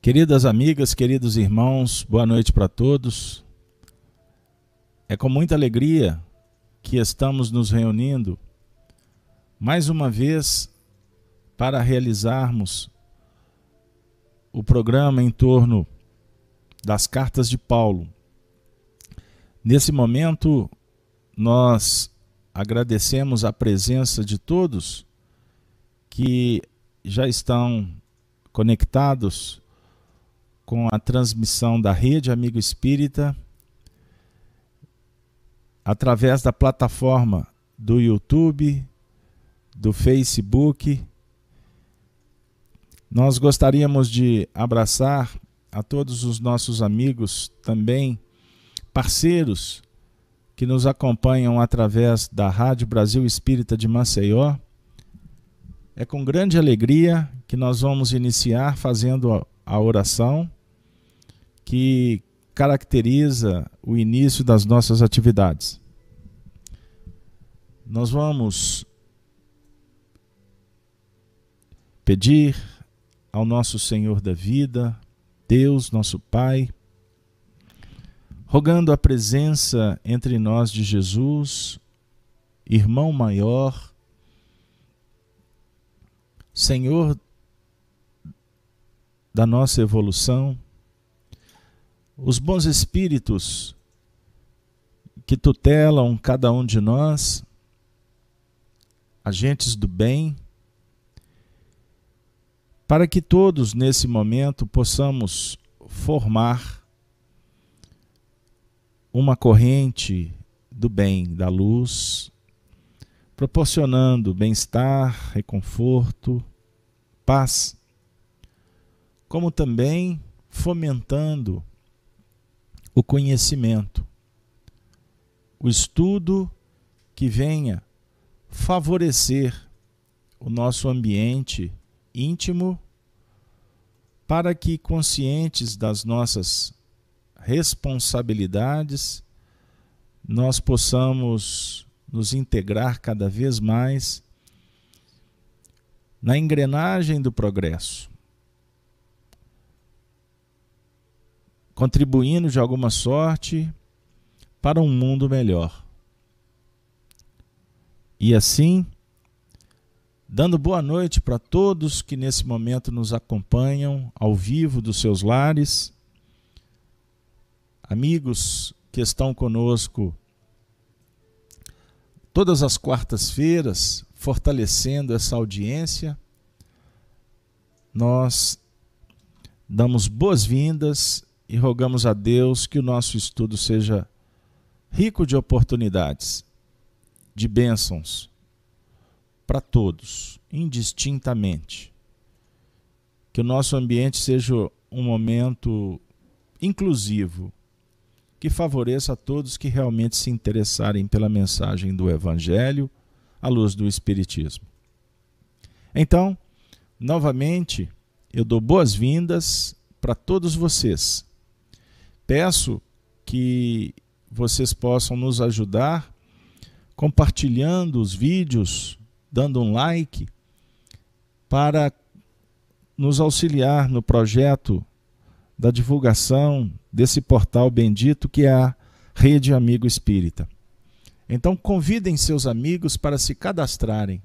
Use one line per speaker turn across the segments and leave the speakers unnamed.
Queridas amigas, queridos irmãos, boa noite para todos. É com muita alegria que estamos nos reunindo mais uma vez para realizarmos o programa em torno das cartas de Paulo. Nesse momento, nós agradecemos a presença de todos que já estão conectados com a transmissão da Rede Amigo Espírita através da plataforma do YouTube, do Facebook. Nós gostaríamos de abraçar a todos os nossos amigos também, parceiros que nos acompanham através da Rádio Brasil Espírita de Maceió. É com grande alegria que nós vamos iniciar fazendo a oração que caracteriza o início das nossas atividades. Nós vamos pedir ao nosso Senhor da vida, Deus, nosso Pai, rogando a presença entre nós de Jesus, irmão maior, Senhor da nossa evolução, os bons espíritos que tutelam cada um de nós, agentes do bem, para que todos nesse momento possamos formar uma corrente do bem, da luz, proporcionando bem-estar, reconforto, paz, como também fomentando o conhecimento, o estudo que venha favorecer o nosso ambiente íntimo para que, conscientes das nossas responsabilidades, nós possamos nos integrar cada vez mais na engrenagem do progresso contribuindo de alguma sorte para um mundo melhor. E assim, dando boa noite para todos que nesse momento nos acompanham ao vivo dos seus lares, amigos que estão conosco todas as quartas-feiras, fortalecendo essa audiência, nós damos boas-vindas e rogamos a Deus que o nosso estudo seja rico de oportunidades, de bênçãos para todos, indistintamente. Que o nosso ambiente seja um momento inclusivo, que favoreça a todos que realmente se interessarem pela mensagem do Evangelho à luz do Espiritismo. Então, novamente, eu dou boas-vindas para todos vocês Peço que vocês possam nos ajudar compartilhando os vídeos, dando um like, para nos auxiliar no projeto da divulgação desse portal bendito que é a Rede Amigo Espírita. Então convidem seus amigos para se cadastrarem.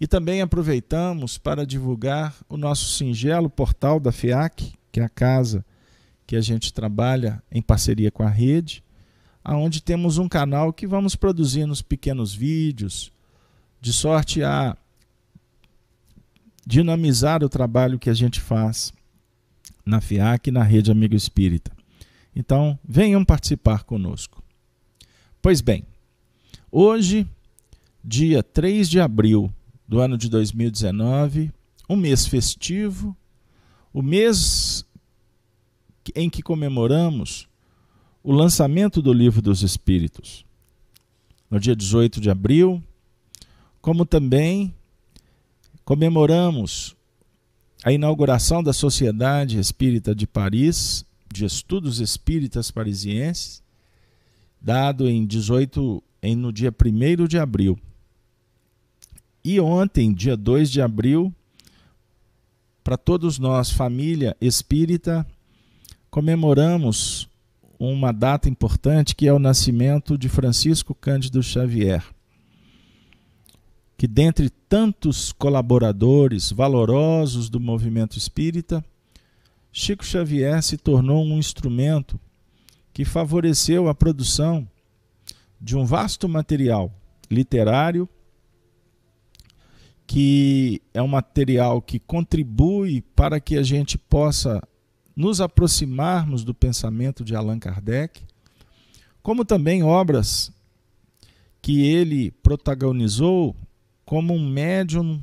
E também aproveitamos para divulgar o nosso singelo portal da FIAC, que é a Casa que a gente trabalha em parceria com a rede, aonde temos um canal que vamos produzir nos pequenos vídeos, de sorte a dinamizar o trabalho que a gente faz na FIAC e na Rede Amigo Espírita. Então, venham participar conosco. Pois bem, hoje, dia 3 de abril do ano de 2019, um mês festivo, o mês em que comemoramos o lançamento do Livro dos Espíritos, no dia 18 de abril, como também comemoramos a inauguração da Sociedade Espírita de Paris, de Estudos Espíritas Parisienses, dado em 18 em no dia 1 de abril. E ontem, dia 2 de abril, para todos nós, família espírita, comemoramos uma data importante que é o nascimento de Francisco Cândido Xavier, que dentre tantos colaboradores valorosos do movimento espírita, Chico Xavier se tornou um instrumento que favoreceu a produção de um vasto material literário, que é um material que contribui para que a gente possa nos aproximarmos do pensamento de Allan Kardec, como também obras que ele protagonizou como um médium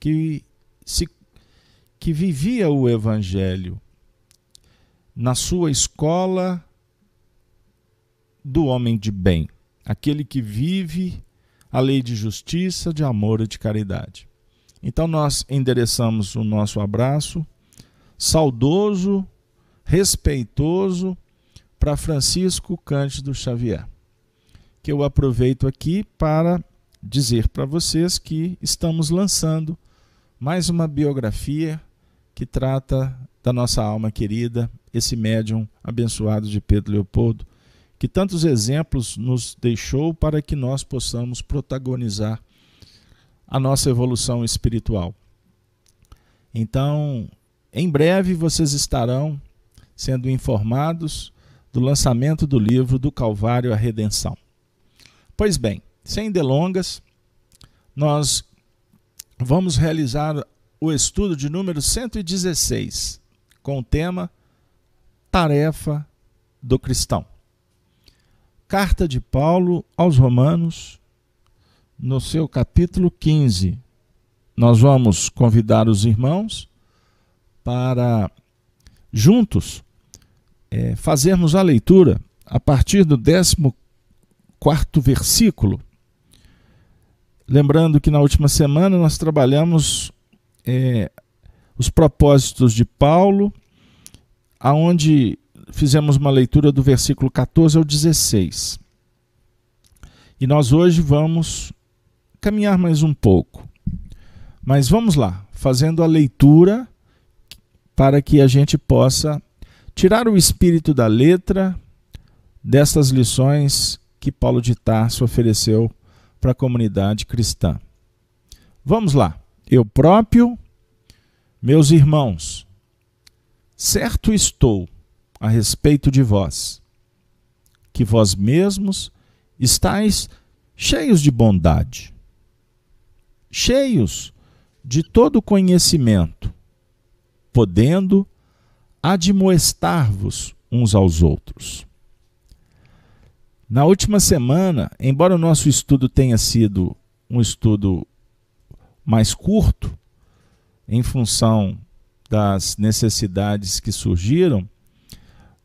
que se que vivia o evangelho na sua escola do homem de bem, aquele que vive a lei de justiça, de amor e de caridade. Então nós endereçamos o nosso abraço saudoso, respeitoso para Francisco Cândido Xavier, que eu aproveito aqui para dizer para vocês que estamos lançando mais uma biografia que trata da nossa alma querida, esse médium abençoado de Pedro Leopoldo, que tantos exemplos nos deixou para que nós possamos protagonizar a nossa evolução espiritual. Então, em breve vocês estarão sendo informados do lançamento do livro Do Calvário à Redenção. Pois bem, sem delongas, nós vamos realizar o estudo de número 116 com o tema Tarefa do Cristão. Carta de Paulo aos Romanos, no seu capítulo 15. Nós vamos convidar os irmãos para juntos é, fazermos a leitura a partir do 14 versículo. Lembrando que na última semana nós trabalhamos é, os propósitos de Paulo, aonde fizemos uma leitura do versículo 14 ao 16. E nós hoje vamos caminhar mais um pouco. Mas vamos lá, fazendo a leitura para que a gente possa tirar o espírito da letra dessas lições que Paulo de Tarso ofereceu para a comunidade cristã. Vamos lá. Eu próprio, meus irmãos, certo estou a respeito de vós, que vós mesmos estáis cheios de bondade, cheios de todo conhecimento, podendo admoestar-vos uns aos outros. Na última semana, embora o nosso estudo tenha sido um estudo mais curto, em função das necessidades que surgiram,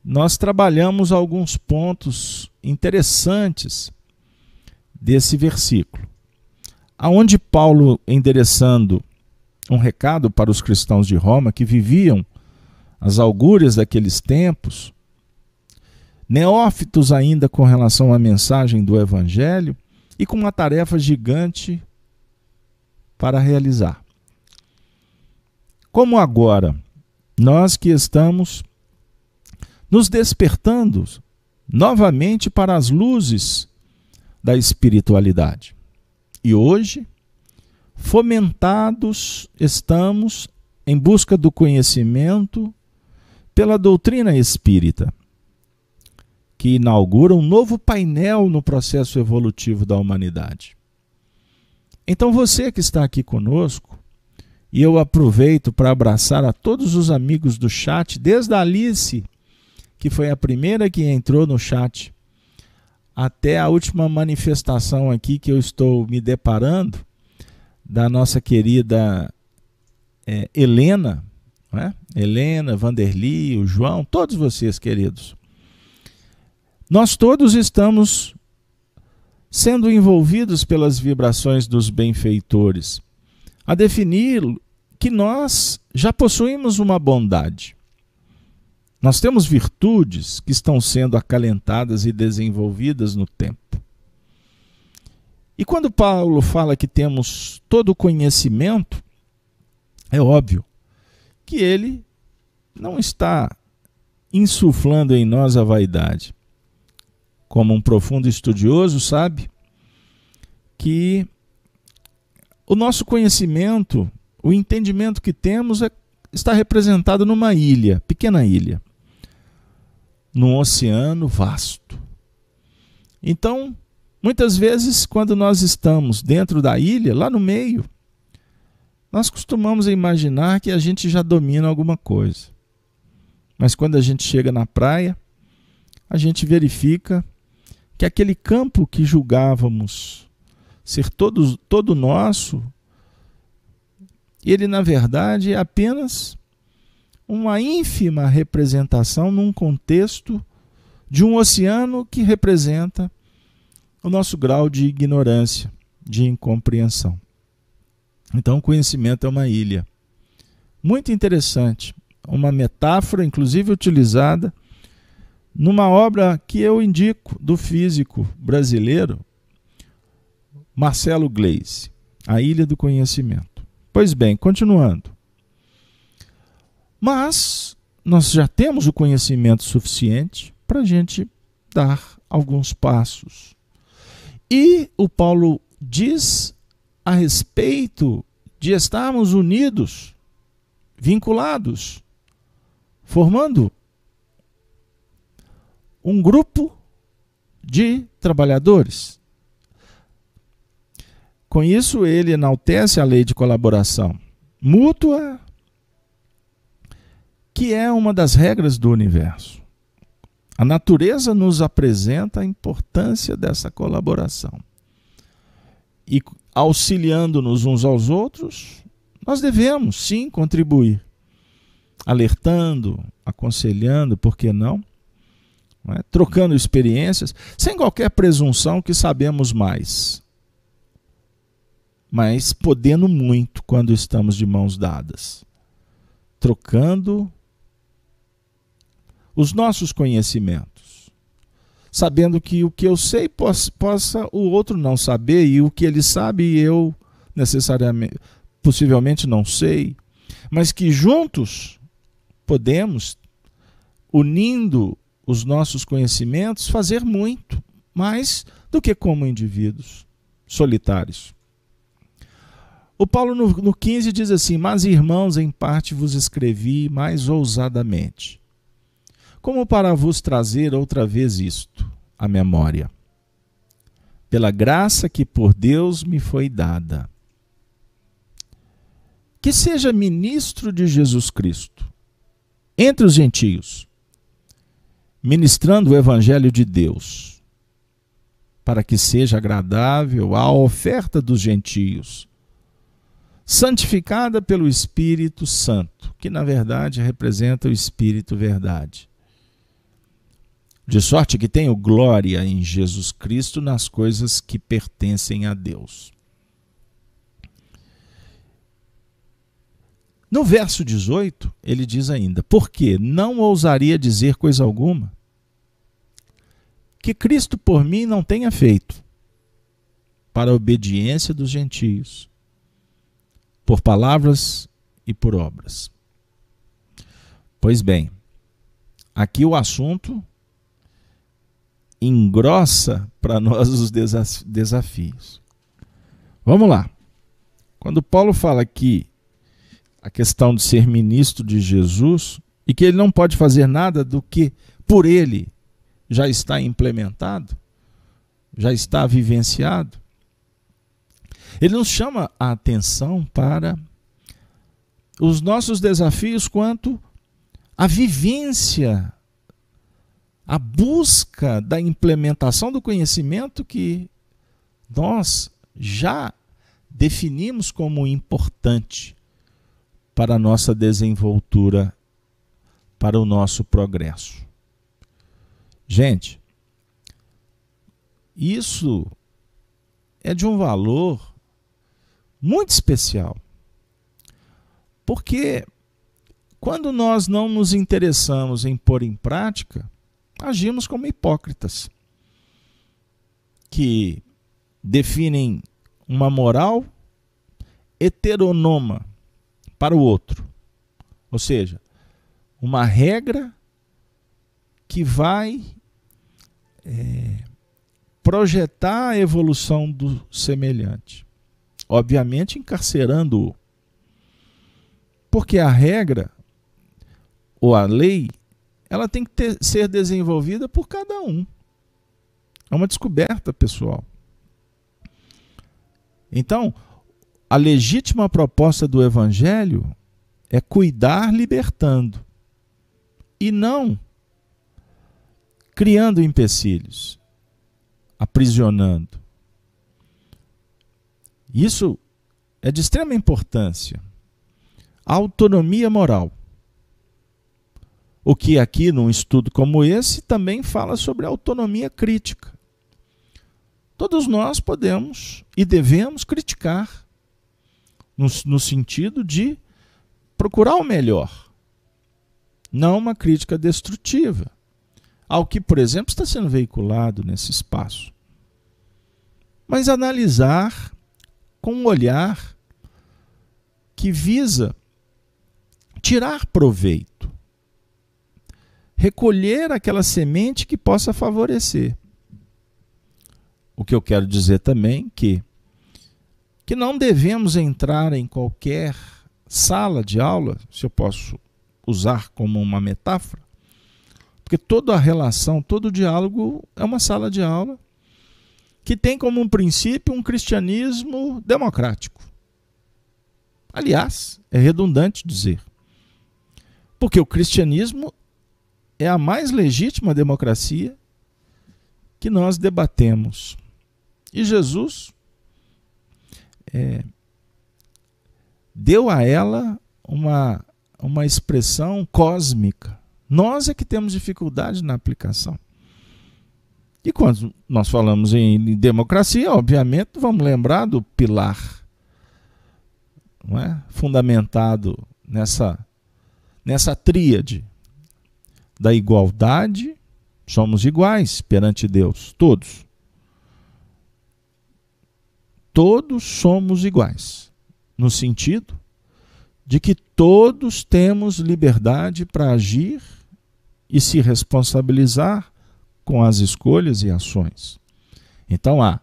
nós trabalhamos alguns pontos interessantes desse versículo. Aonde Paulo, endereçando um recado para os cristãos de Roma que viviam as augúrias daqueles tempos, neófitos ainda com relação à mensagem do Evangelho e com uma tarefa gigante para realizar. Como agora, nós que estamos nos despertando novamente para as luzes da espiritualidade. E hoje, fomentados estamos em busca do conhecimento pela doutrina espírita, que inaugura um novo painel no processo evolutivo da humanidade. Então você que está aqui conosco, e eu aproveito para abraçar a todos os amigos do chat, desde a Alice, que foi a primeira que entrou no chat, até a última manifestação aqui que eu estou me deparando, da nossa querida é, Helena, né? Helena, Vanderli, o João, todos vocês, queridos. Nós todos estamos sendo envolvidos pelas vibrações dos benfeitores, a definir que nós já possuímos uma bondade. Nós temos virtudes que estão sendo acalentadas e desenvolvidas no tempo. E quando Paulo fala que temos todo o conhecimento, é óbvio que ele não está insuflando em nós a vaidade. Como um profundo estudioso sabe que o nosso conhecimento, o entendimento que temos é, está representado numa ilha, pequena ilha, num oceano vasto. Então, Muitas vezes, quando nós estamos dentro da ilha, lá no meio, nós costumamos imaginar que a gente já domina alguma coisa. Mas quando a gente chega na praia, a gente verifica que aquele campo que julgávamos ser todo, todo nosso, ele na verdade é apenas uma ínfima representação num contexto de um oceano que representa o nosso grau de ignorância, de incompreensão. Então, o conhecimento é uma ilha. Muito interessante, uma metáfora, inclusive utilizada numa obra que eu indico do físico brasileiro Marcelo Gleise, A Ilha do Conhecimento. Pois bem, continuando. Mas nós já temos o conhecimento suficiente para a gente dar alguns passos e o Paulo diz a respeito de estarmos unidos, vinculados, formando um grupo de trabalhadores. Com isso, ele enaltece a lei de colaboração mútua, que é uma das regras do universo. A natureza nos apresenta a importância dessa colaboração. E auxiliando-nos uns aos outros, nós devemos sim contribuir, alertando, aconselhando, por que não? não é? Trocando experiências, sem qualquer presunção que sabemos mais, mas podendo muito quando estamos de mãos dadas, trocando os nossos conhecimentos, sabendo que o que eu sei possa, possa o outro não saber e o que ele sabe eu necessariamente, possivelmente não sei, mas que juntos podemos, unindo os nossos conhecimentos, fazer muito mais do que como indivíduos solitários. O Paulo no, no 15 diz assim: Mas irmãos, em parte vos escrevi mais ousadamente como para vos trazer outra vez isto à memória. Pela graça que por Deus me foi dada. Que seja ministro de Jesus Cristo entre os gentios, ministrando o Evangelho de Deus, para que seja agradável à oferta dos gentios, santificada pelo Espírito Santo, que na verdade representa o Espírito Verdade, de sorte que tenho glória em Jesus Cristo nas coisas que pertencem a Deus. No verso 18, ele diz ainda: Porque não ousaria dizer coisa alguma que Cristo por mim não tenha feito, para a obediência dos gentios, por palavras e por obras. Pois bem, aqui o assunto engrossa para nós os desafios. Vamos lá. Quando Paulo fala que a questão de ser ministro de Jesus e que ele não pode fazer nada do que por ele já está implementado, já está vivenciado, ele nos chama a atenção para os nossos desafios quanto à vivência a busca da implementação do conhecimento que nós já definimos como importante para a nossa desenvoltura, para o nosso progresso. Gente, isso é de um valor muito especial. Porque quando nós não nos interessamos em pôr em prática, agimos como hipócritas, que definem uma moral heteronoma para o outro, ou seja, uma regra que vai é, projetar a evolução do semelhante, obviamente encarcerando-o, porque a regra ou a lei ela tem que ter, ser desenvolvida por cada um. É uma descoberta pessoal. Então, a legítima proposta do Evangelho é cuidar libertando e não criando empecilhos, aprisionando. Isso é de extrema importância. A autonomia moral. O que aqui, num estudo como esse, também fala sobre autonomia crítica. Todos nós podemos e devemos criticar, no, no sentido de procurar o melhor, não uma crítica destrutiva, ao que, por exemplo, está sendo veiculado nesse espaço. Mas analisar com um olhar que visa tirar proveito recolher aquela semente que possa favorecer. O que eu quero dizer também que que não devemos entrar em qualquer sala de aula, se eu posso usar como uma metáfora, porque toda a relação, todo o diálogo é uma sala de aula que tem como um princípio um cristianismo democrático. Aliás, é redundante dizer, porque o cristianismo é a mais legítima democracia que nós debatemos. E Jesus é, deu a ela uma, uma expressão cósmica. Nós é que temos dificuldade na aplicação. E quando nós falamos em democracia, obviamente, vamos lembrar do pilar não é? fundamentado nessa, nessa tríade da igualdade, somos iguais perante Deus, todos. Todos somos iguais, no sentido de que todos temos liberdade para agir e se responsabilizar com as escolhas e ações. Então há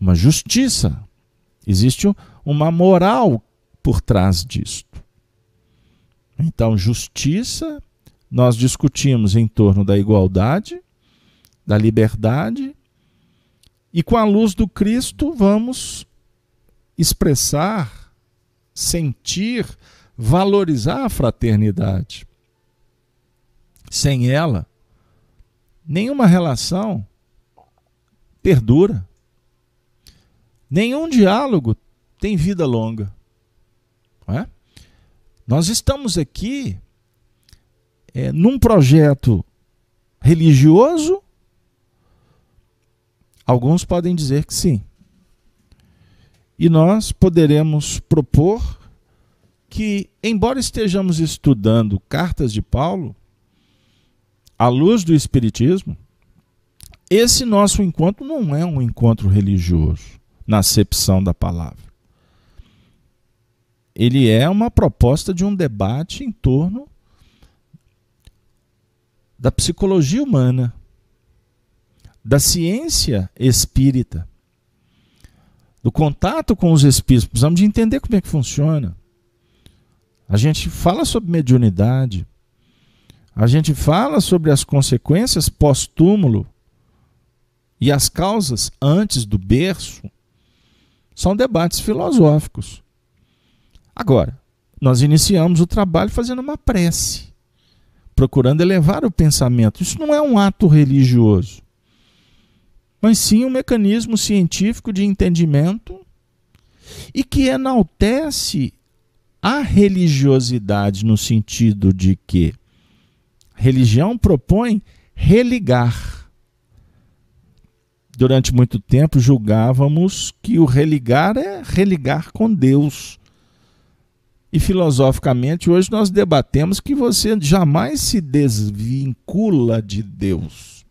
uma justiça, existe uma moral por trás disto. Então, justiça nós discutimos em torno da igualdade, da liberdade, e com a luz do Cristo vamos expressar, sentir, valorizar a fraternidade. Sem ela, nenhuma relação perdura. Nenhum diálogo tem vida longa. É? Nós estamos aqui é, num projeto religioso? Alguns podem dizer que sim. E nós poderemos propor que, embora estejamos estudando cartas de Paulo, à luz do Espiritismo, esse nosso encontro não é um encontro religioso, na acepção da palavra. Ele é uma proposta de um debate em torno da psicologia humana, da ciência espírita, do contato com os espíritos. Precisamos de entender como é que funciona. A gente fala sobre mediunidade, a gente fala sobre as consequências pós-túmulo e as causas antes do berço. São debates filosóficos. Agora, nós iniciamos o trabalho fazendo uma prece procurando elevar o pensamento. Isso não é um ato religioso, mas sim um mecanismo científico de entendimento e que enaltece a religiosidade no sentido de que religião propõe religar. Durante muito tempo julgávamos que o religar é religar com Deus, e filosoficamente, hoje nós debatemos que você jamais se desvincula de Deus.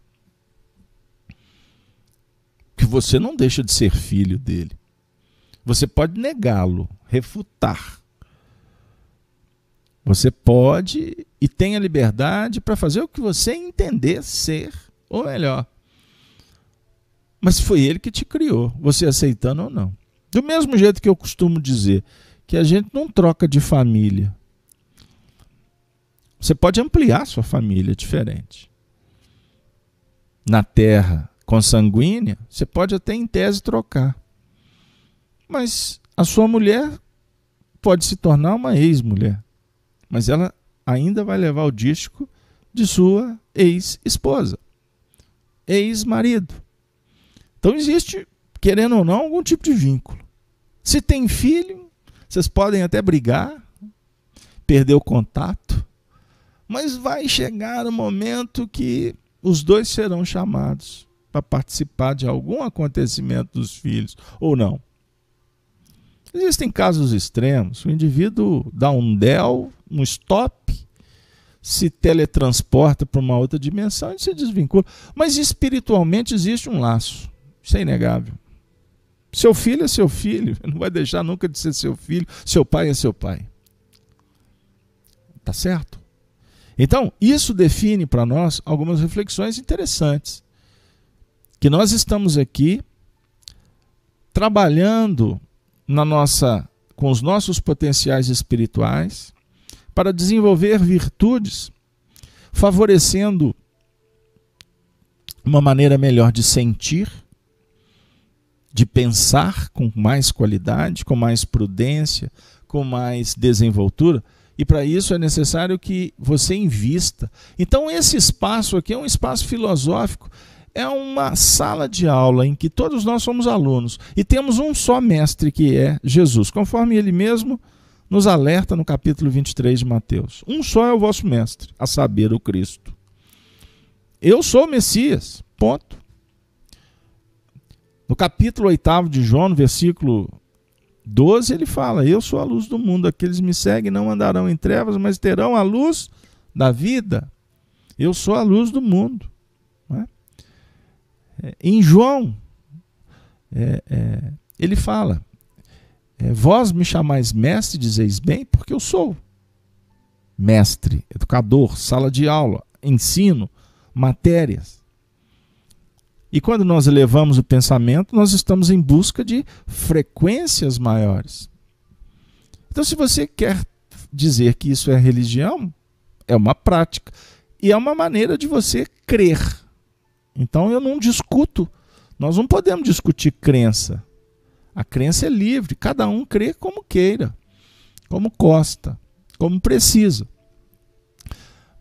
Que você não deixa de ser filho dele. Você pode negá-lo, refutar. Você pode e tem a liberdade para fazer o que você entender ser, ou melhor. Mas foi ele que te criou, você aceitando ou não. Do mesmo jeito que eu costumo dizer, que a gente não troca de família. Você pode ampliar sua família diferente. Na terra consanguínea, você pode até em tese trocar. Mas a sua mulher pode se tornar uma ex-mulher, mas ela ainda vai levar o dístico de sua ex-esposa, ex-marido. Então existe, querendo ou não, algum tipo de vínculo. Se tem filho, vocês podem até brigar, perder o contato, mas vai chegar o momento que os dois serão chamados para participar de algum acontecimento dos filhos ou não. Existem casos extremos, o indivíduo dá um del, um stop, se teletransporta para uma outra dimensão e se desvincula. Mas espiritualmente existe um laço, isso é inegável. Seu filho é seu filho, não vai deixar nunca de ser seu filho, seu pai é seu pai. Tá certo? Então, isso define para nós algumas reflexões interessantes. Que nós estamos aqui trabalhando na nossa com os nossos potenciais espirituais para desenvolver virtudes, favorecendo uma maneira melhor de sentir de pensar com mais qualidade, com mais prudência, com mais desenvoltura. E para isso é necessário que você invista. Então, esse espaço aqui é um espaço filosófico, é uma sala de aula em que todos nós somos alunos e temos um só mestre que é Jesus, conforme ele mesmo nos alerta no capítulo 23 de Mateus. Um só é o vosso mestre, a saber, o Cristo. Eu sou o Messias, ponto. No capítulo 8 de João, no versículo 12, ele fala: Eu sou a luz do mundo, aqueles me seguem não andarão em trevas, mas terão a luz da vida. Eu sou a luz do mundo. É? é? Em João, é, é, ele fala: é, Vós me chamais mestre, dizeis bem, porque eu sou mestre, educador, sala de aula, ensino, matérias. E quando nós elevamos o pensamento, nós estamos em busca de frequências maiores. Então, se você quer dizer que isso é religião, é uma prática e é uma maneira de você crer. Então, eu não discuto. Nós não podemos discutir crença. A crença é livre, cada um crê como queira, como gosta, como precisa.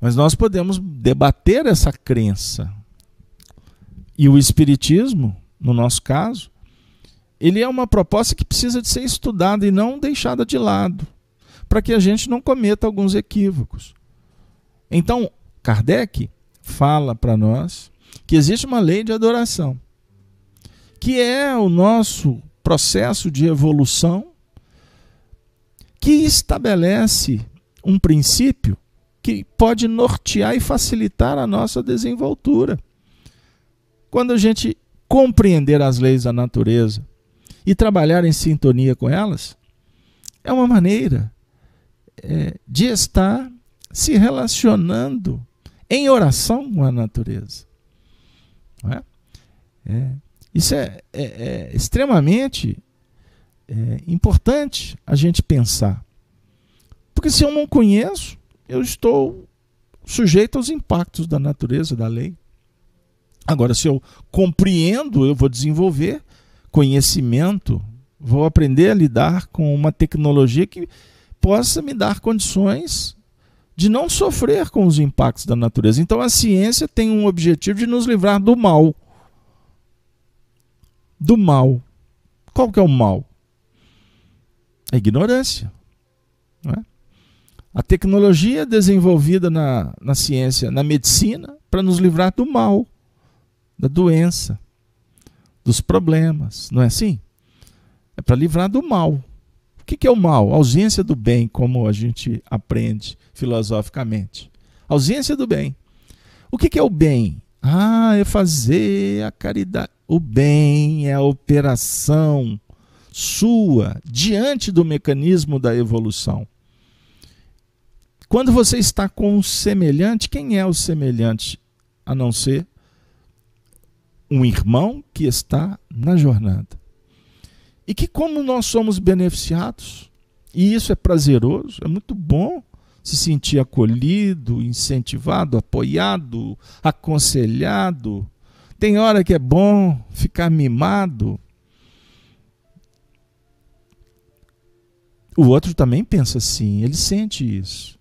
Mas nós podemos debater essa crença, e o Espiritismo, no nosso caso, ele é uma proposta que precisa de ser estudada e não deixada de lado, para que a gente não cometa alguns equívocos. Então, Kardec fala para nós que existe uma lei de adoração, que é o nosso processo de evolução que estabelece um princípio que pode nortear e facilitar a nossa desenvoltura. Quando a gente compreender as leis da natureza e trabalhar em sintonia com elas, é uma maneira é, de estar se relacionando em oração com a natureza. É? É, isso é, é, é extremamente é, importante a gente pensar. Porque se eu não conheço, eu estou sujeito aos impactos da natureza, da lei. Agora, se eu compreendo, eu vou desenvolver conhecimento, vou aprender a lidar com uma tecnologia que possa me dar condições de não sofrer com os impactos da natureza. Então, a ciência tem um objetivo de nos livrar do mal. Do mal. Qual que é o mal? A ignorância. É? A tecnologia desenvolvida na, na ciência, na medicina, para nos livrar do mal da doença, dos problemas, não é assim? É para livrar do mal. O que é o mal? A ausência do bem, como a gente aprende filosoficamente. A ausência do bem. O que é o bem? Ah, é fazer a caridade. O bem é a operação sua diante do mecanismo da evolução. Quando você está com um semelhante, quem é o semelhante a não ser um irmão que está na jornada. E que, como nós somos beneficiados, e isso é prazeroso, é muito bom se sentir acolhido, incentivado, apoiado, aconselhado. Tem hora que é bom ficar mimado. O outro também pensa assim, ele sente isso.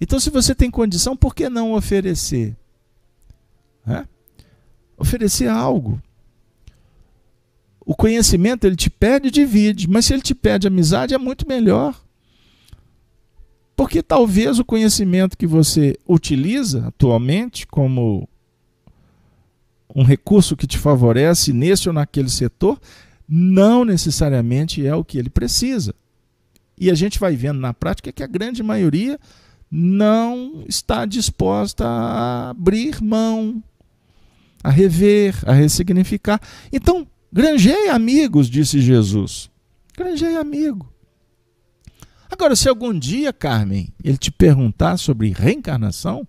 Então, se você tem condição, por que não oferecer? É? oferecer algo. O conhecimento ele te pede e divide, mas se ele te pede amizade é muito melhor. Porque talvez o conhecimento que você utiliza atualmente como um recurso que te favorece nesse ou naquele setor, não necessariamente é o que ele precisa. E a gente vai vendo na prática que a grande maioria não está disposta a abrir mão a rever, a ressignificar. Então, granjeie amigos, disse Jesus. Granjeie amigo. Agora, se algum dia, Carmen, ele te perguntar sobre reencarnação,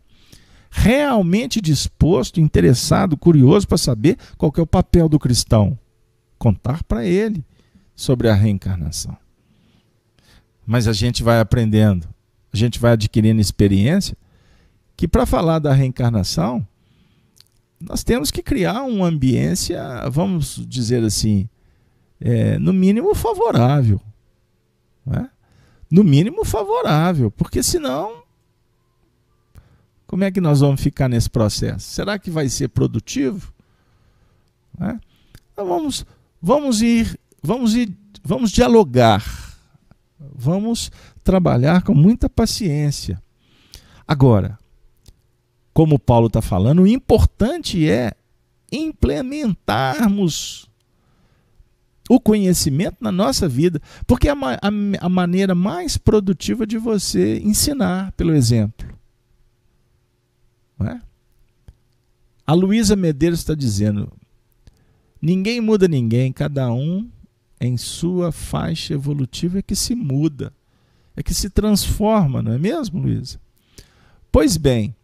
realmente disposto, interessado, curioso para saber qual é o papel do cristão, contar para ele sobre a reencarnação. Mas a gente vai aprendendo, a gente vai adquirindo experiência que para falar da reencarnação, nós temos que criar uma ambiência, vamos dizer assim, é, no mínimo favorável. Né? No mínimo favorável, porque senão, como é que nós vamos ficar nesse processo? Será que vai ser produtivo? Né? Então vamos, vamos ir, vamos ir, vamos dialogar, vamos trabalhar com muita paciência. Agora, como Paulo está falando, o importante é implementarmos o conhecimento na nossa vida, porque é a, a, a maneira mais produtiva de você ensinar, pelo exemplo. Não é? A Luísa Medeiros está dizendo: ninguém muda ninguém, cada um em sua faixa evolutiva é que se muda, é que se transforma, não é mesmo, Luísa? Pois bem,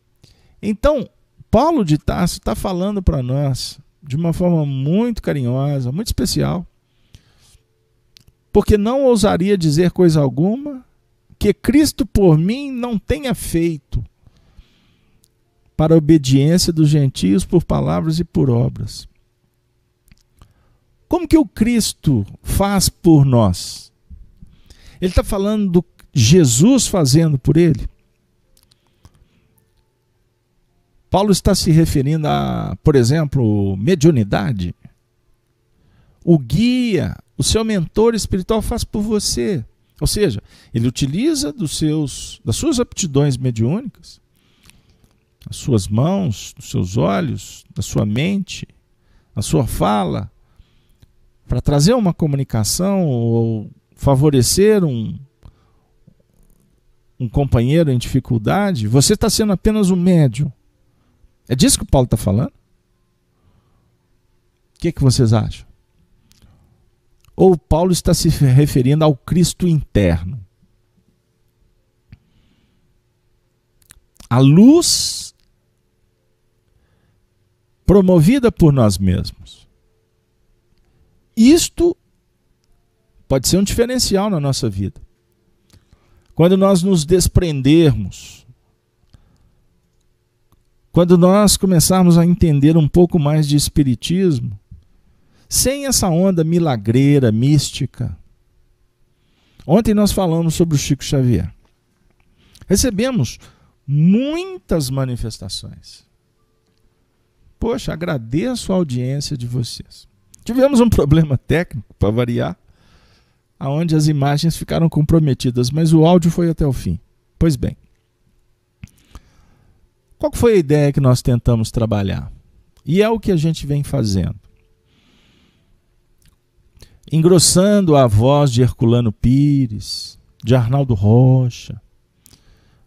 então, Paulo de Tarso está falando para nós de uma forma muito carinhosa, muito especial, porque não ousaria dizer coisa alguma que Cristo por mim não tenha feito para a obediência dos gentios por palavras e por obras. Como que o Cristo faz por nós? Ele está falando do Jesus fazendo por ele? Paulo está se referindo a, por exemplo, mediunidade. O guia, o seu mentor espiritual faz por você. Ou seja, ele utiliza dos seus, das suas aptidões mediúnicas, as suas mãos, dos seus olhos, da sua mente, a sua fala, para trazer uma comunicação ou favorecer um, um companheiro em dificuldade, você está sendo apenas um médium. É disso que o Paulo está falando? O que, é que vocês acham? Ou Paulo está se referindo ao Cristo interno? A luz promovida por nós mesmos. Isto pode ser um diferencial na nossa vida. Quando nós nos desprendermos quando nós começarmos a entender um pouco mais de Espiritismo, sem essa onda milagreira, mística. Ontem nós falamos sobre o Chico Xavier. Recebemos muitas manifestações. Poxa, agradeço a audiência de vocês. Tivemos um problema técnico, para variar, aonde as imagens ficaram comprometidas, mas o áudio foi até o fim. Pois bem, qual foi a ideia que nós tentamos trabalhar? E é o que a gente vem fazendo. Engrossando a voz de Herculano Pires, de Arnaldo Rocha,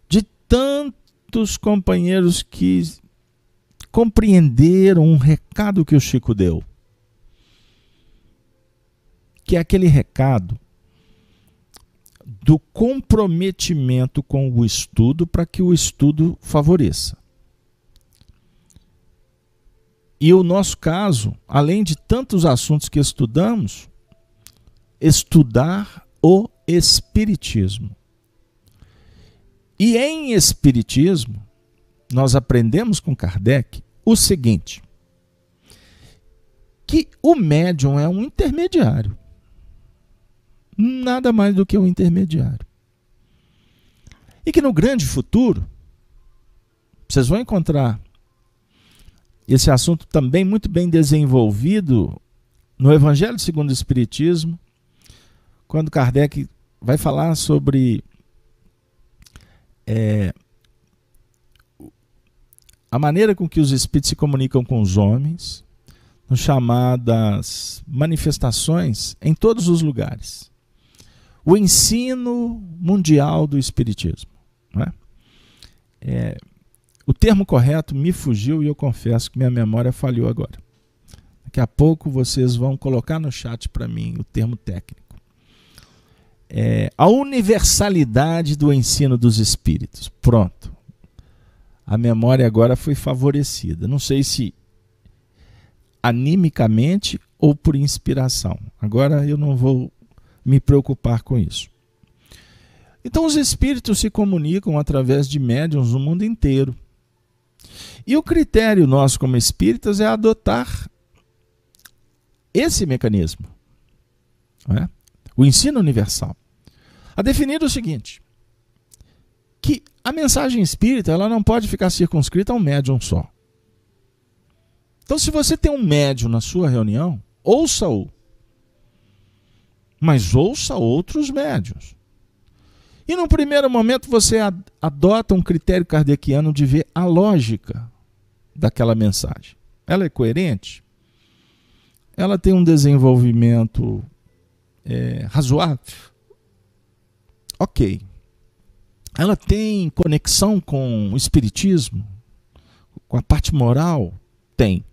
de tantos companheiros que compreenderam um recado que o Chico deu. Que é aquele recado do comprometimento com o estudo para que o estudo favoreça. E o nosso caso, além de tantos assuntos que estudamos, estudar o Espiritismo. E em Espiritismo, nós aprendemos com Kardec o seguinte: que o médium é um intermediário. Nada mais do que um intermediário. E que no grande futuro, vocês vão encontrar esse assunto também muito bem desenvolvido no Evangelho segundo o Espiritismo, quando Kardec vai falar sobre é, a maneira com que os espíritos se comunicam com os homens, nas chamadas manifestações em todos os lugares. O ensino mundial do espiritismo. É, é o termo correto me fugiu e eu confesso que minha memória falhou agora. Daqui a pouco vocês vão colocar no chat para mim o termo técnico. É, a universalidade do ensino dos espíritos. Pronto. A memória agora foi favorecida. Não sei se animicamente ou por inspiração. Agora eu não vou me preocupar com isso. Então, os espíritos se comunicam através de médiums no mundo inteiro. E o critério nosso como espíritas é adotar esse mecanismo, é? o ensino universal, a definir o seguinte: que a mensagem espírita ela não pode ficar circunscrita a um médium só. Então, se você tem um médium na sua reunião, ouça-o. Mas ouça outros médios. E no primeiro momento você adota um critério kardeciano de ver a lógica daquela mensagem. Ela é coerente? Ela tem um desenvolvimento é, razoável? Ok. Ela tem conexão com o espiritismo? Com a parte moral? Tem.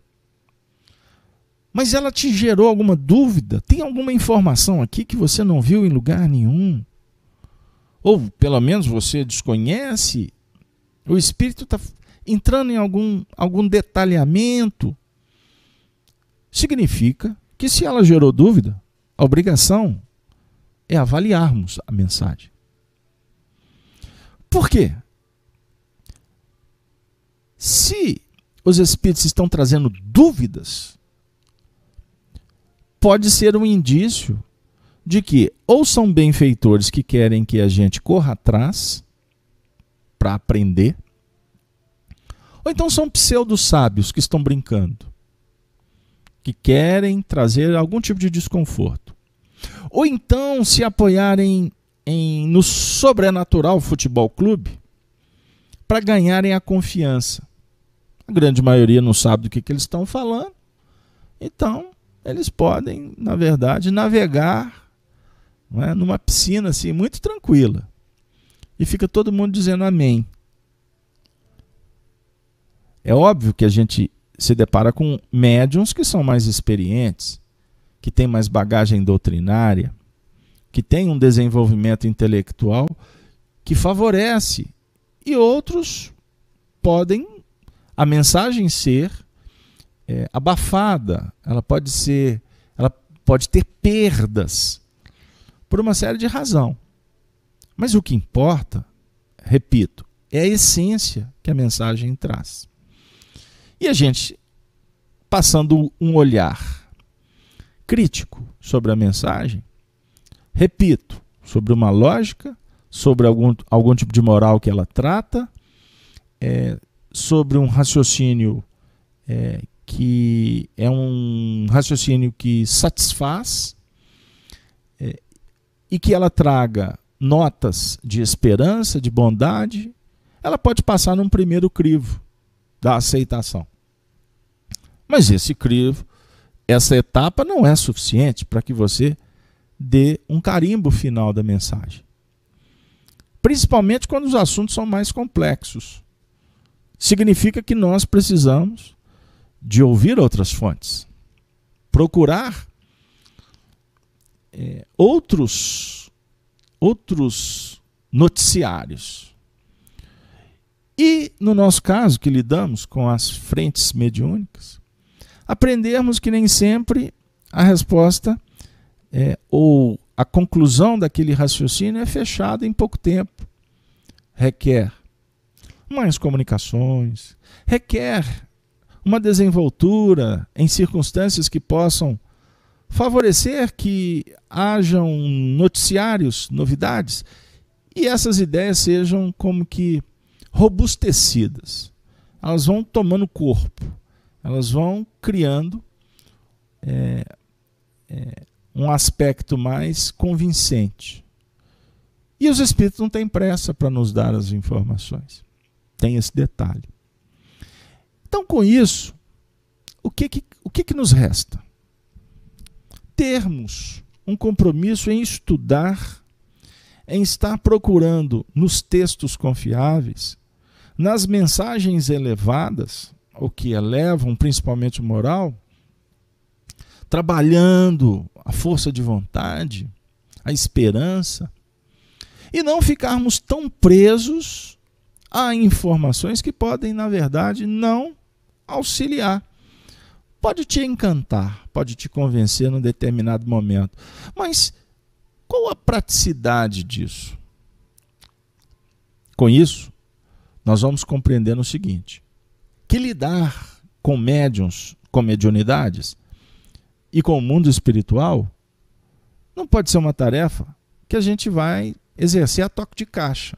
Mas ela te gerou alguma dúvida? Tem alguma informação aqui que você não viu em lugar nenhum? ou pelo menos você desconhece, o espírito está entrando em algum, algum detalhamento, significa que se ela gerou dúvida, a obrigação é avaliarmos a mensagem. Por quê? Se os espíritos estão trazendo dúvidas, pode ser um indício de que ou são benfeitores que querem que a gente corra atrás para aprender, ou então são pseudo-sábios que estão brincando, que querem trazer algum tipo de desconforto. Ou então se apoiarem em, no sobrenatural futebol clube para ganharem a confiança. A grande maioria não sabe do que, que eles estão falando, então eles podem, na verdade, navegar é? numa piscina assim, muito tranquila. E fica todo mundo dizendo amém. É óbvio que a gente se depara com médiums que são mais experientes, que têm mais bagagem doutrinária, que têm um desenvolvimento intelectual que favorece, e outros podem a mensagem ser é, abafada, ela pode ser, ela pode ter perdas por uma série de razão. Mas o que importa, repito, é a essência que a mensagem traz. E a gente, passando um olhar crítico sobre a mensagem, repito, sobre uma lógica, sobre algum, algum tipo de moral que ela trata, é, sobre um raciocínio é, que é um raciocínio que satisfaz e que ela traga notas de esperança, de bondade, ela pode passar num primeiro crivo da aceitação. Mas esse crivo, essa etapa não é suficiente para que você dê um carimbo final da mensagem. Principalmente quando os assuntos são mais complexos. Significa que nós precisamos de ouvir outras fontes, procurar é, outros, outros noticiários. E, no nosso caso, que lidamos com as frentes mediúnicas, aprendemos que nem sempre a resposta é, ou a conclusão daquele raciocínio é fechada em pouco tempo. Requer mais comunicações, requer uma desenvoltura em circunstâncias que possam favorecer que hajam noticiários, novidades, e essas ideias sejam como que robustecidas. Elas vão tomando corpo, elas vão criando é, é, um aspecto mais convincente. E os espíritos não têm pressa para nos dar as informações. Tem esse detalhe. Então, com isso, o que, que o que, que nos resta? termos um compromisso em estudar, em estar procurando nos textos confiáveis, nas mensagens elevadas, ou que elevam principalmente o moral, trabalhando a força de vontade, a esperança, e não ficarmos tão presos a informações que podem, na verdade, não auxiliar. Pode te encantar, pode te convencer num determinado momento. Mas qual a praticidade disso? Com isso, nós vamos compreender o seguinte: que lidar com médiums, com mediunidades e com o mundo espiritual não pode ser uma tarefa que a gente vai exercer a toque de caixa.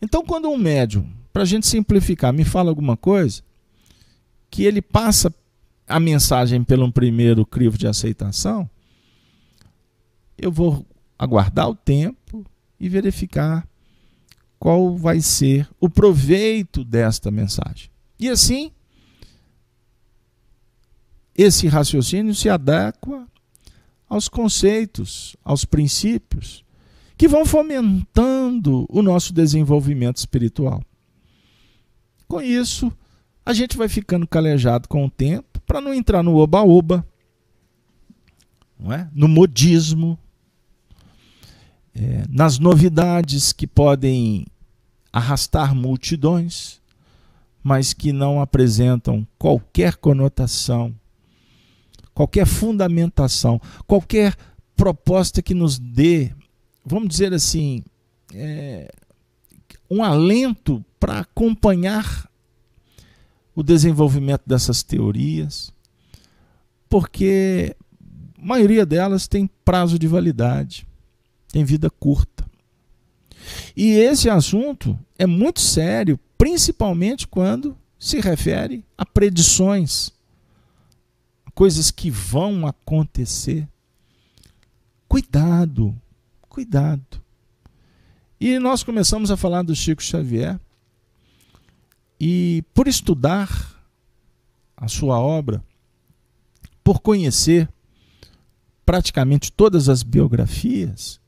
Então, quando um médium, para a gente simplificar, me fala alguma coisa, que ele passa a mensagem pelo primeiro crivo de aceitação, eu vou aguardar o tempo e verificar qual vai ser o proveito desta mensagem. E assim, esse raciocínio se adequa aos conceitos, aos princípios que vão fomentando o nosso desenvolvimento espiritual. Com isso, a gente vai ficando calejado com o tempo para não entrar no oba-oba, é? no modismo, é, nas novidades que podem arrastar multidões, mas que não apresentam qualquer conotação, qualquer fundamentação, qualquer proposta que nos dê, vamos dizer assim, é, um alento para acompanhar o desenvolvimento dessas teorias, porque a maioria delas tem prazo de validade, tem vida curta. E esse assunto é muito sério, principalmente quando se refere a predições, coisas que vão acontecer. Cuidado, cuidado. E nós começamos a falar do Chico Xavier e por estudar a sua obra, por conhecer praticamente todas as biografias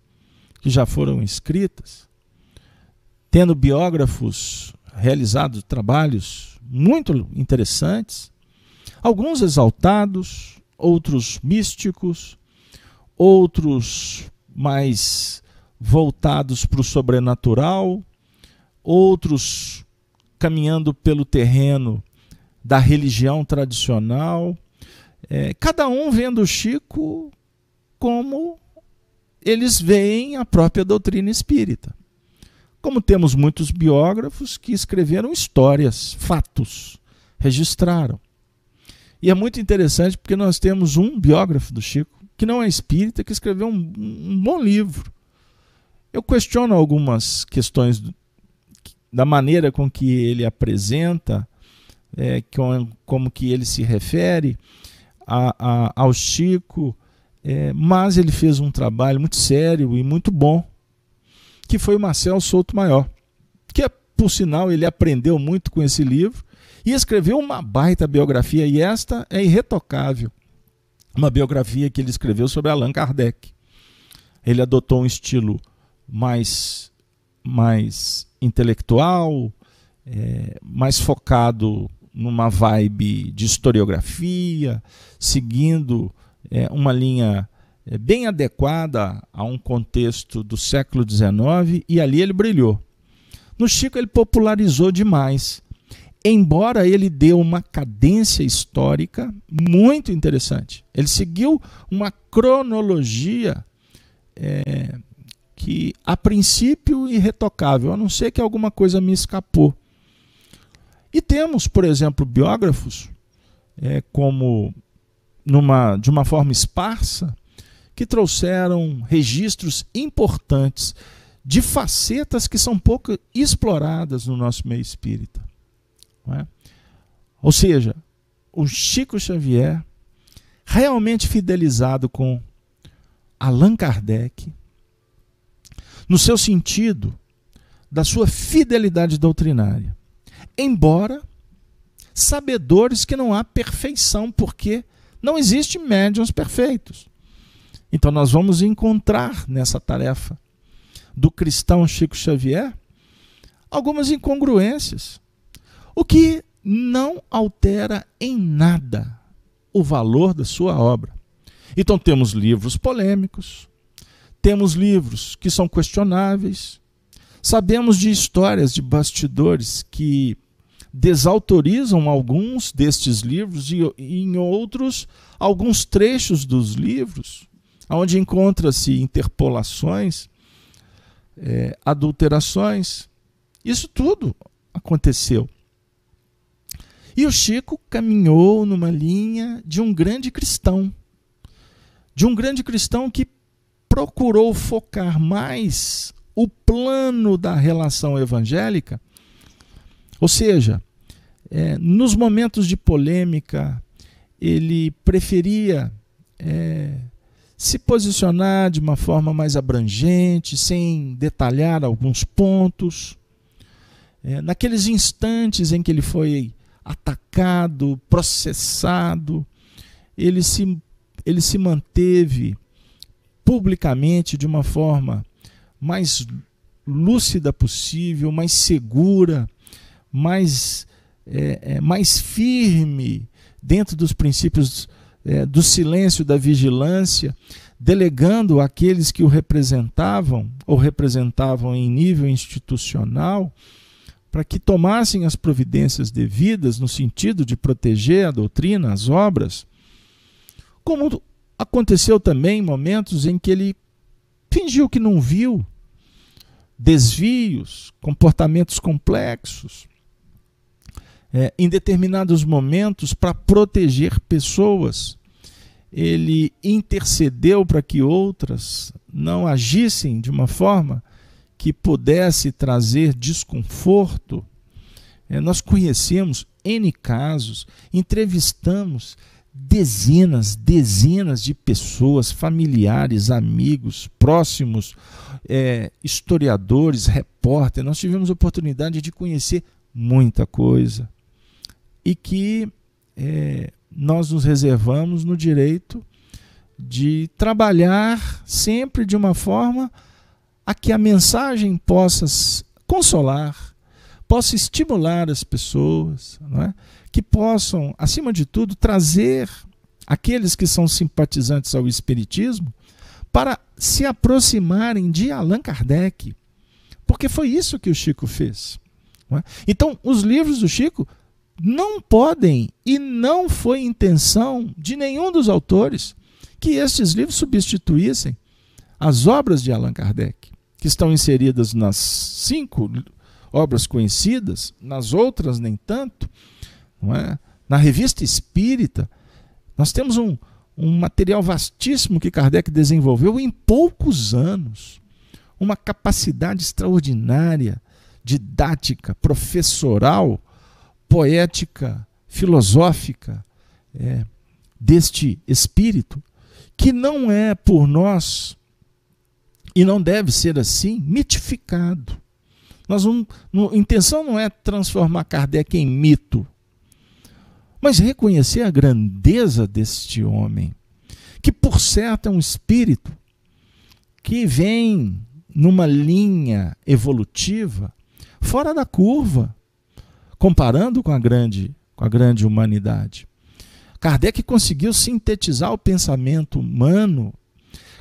que já foram escritas, tendo biógrafos realizado trabalhos muito interessantes, alguns exaltados, outros místicos, outros mais voltados para o sobrenatural, outros caminhando pelo terreno da religião tradicional, é, cada um vendo o Chico como eles veem a própria doutrina espírita. Como temos muitos biógrafos que escreveram histórias, fatos, registraram. E é muito interessante porque nós temos um biógrafo do Chico, que não é espírita, que escreveu um, um bom livro. Eu questiono algumas questões da maneira com que ele apresenta, é, com, como que ele se refere a, a, ao Chico, é, mas ele fez um trabalho muito sério e muito bom, que foi o Marcel Souto Maior, que por sinal ele aprendeu muito com esse livro e escreveu uma baita biografia, e esta é irretocável, uma biografia que ele escreveu sobre Allan Kardec. Ele adotou um estilo mais mais intelectual, é, mais focado numa vibe de historiografia, seguindo é, uma linha é, bem adequada a um contexto do século XIX, e ali ele brilhou. No Chico, ele popularizou demais, embora ele dê uma cadência histórica muito interessante. Ele seguiu uma cronologia é, que a princípio irretocável, a não ser que alguma coisa me escapou. E temos, por exemplo, biógrafos, é, como numa, de uma forma esparsa, que trouxeram registros importantes de facetas que são pouco exploradas no nosso meio espírita. É? Ou seja, o Chico Xavier, realmente fidelizado com Allan Kardec, no seu sentido da sua fidelidade doutrinária. Embora sabedores que não há perfeição, porque não existe médiuns perfeitos. Então nós vamos encontrar nessa tarefa do cristão Chico Xavier algumas incongruências, o que não altera em nada o valor da sua obra. Então temos livros polêmicos, temos livros que são questionáveis. Sabemos de histórias de bastidores que desautorizam alguns destes livros e, em outros alguns trechos dos livros, onde encontra-se interpolações, é, adulterações. Isso tudo aconteceu. E o Chico caminhou numa linha de um grande cristão, de um grande cristão que procurou focar mais o plano da relação evangélica, ou seja, é, nos momentos de polêmica, ele preferia é, se posicionar de uma forma mais abrangente, sem detalhar alguns pontos. É, naqueles instantes em que ele foi atacado, processado, ele se, ele se manteve publicamente de uma forma mais lúcida possível, mais segura, mais, é, é, mais firme dentro dos princípios é, do silêncio, da vigilância, delegando aqueles que o representavam ou representavam em nível institucional para que tomassem as providências devidas no sentido de proteger a doutrina, as obras, como Aconteceu também momentos em que ele fingiu que não viu desvios, comportamentos complexos. É, em determinados momentos, para proteger pessoas, ele intercedeu para que outras não agissem de uma forma que pudesse trazer desconforto. É, nós conhecemos N casos, entrevistamos dezenas, dezenas de pessoas, familiares, amigos, próximos, é, historiadores, repórter. Nós tivemos oportunidade de conhecer muita coisa e que é, nós nos reservamos no direito de trabalhar sempre de uma forma a que a mensagem possa consolar, possa estimular as pessoas, não é? que possam, acima de tudo, trazer aqueles que são simpatizantes ao Espiritismo para se aproximarem de Allan Kardec. Porque foi isso que o Chico fez. É? Então, os livros do Chico não podem e não foi intenção de nenhum dos autores que estes livros substituíssem as obras de Allan Kardec, que estão inseridas nas cinco obras conhecidas, nas outras nem tanto, não é? Na revista espírita, nós temos um, um material vastíssimo que Kardec desenvolveu em poucos anos, uma capacidade extraordinária, didática, professoral, poética, filosófica é, deste espírito, que não é por nós e não deve ser assim mitificado. Nós intenção não é transformar Kardec em mito, mas reconhecer a grandeza deste homem, que por certo é um espírito que vem numa linha evolutiva fora da curva, comparando com a grande, com a grande humanidade. Kardec conseguiu sintetizar o pensamento humano